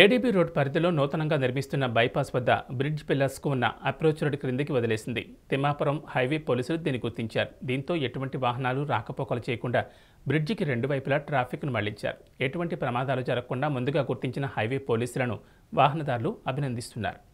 ADB road పరిధిలో నూతనంగా నిర్మిస్తున్న బైపాస్ వద్ద బ్రిడ్జ్ పిల్లర్స్కు ఉన్న అప్రోచ్ రోడ్ క్రిందికి వదిలేసింది తిమ్మాపురం హైవే పోలీసులు దీన్ని గుర్తించారు దీంతో ఎటువంటి వాహనాలు రాకపోకలు చేయకుండా బ్రిడ్జికి రెండు వైపులా ట్రాఫిక్ను మళ్లించారు ఎటువంటి ప్రమాదాలు జరగకుండా ముందుగా గుర్తించిన హైవే పోలీసులను వాహనదారులు అభినందిస్తున్నారు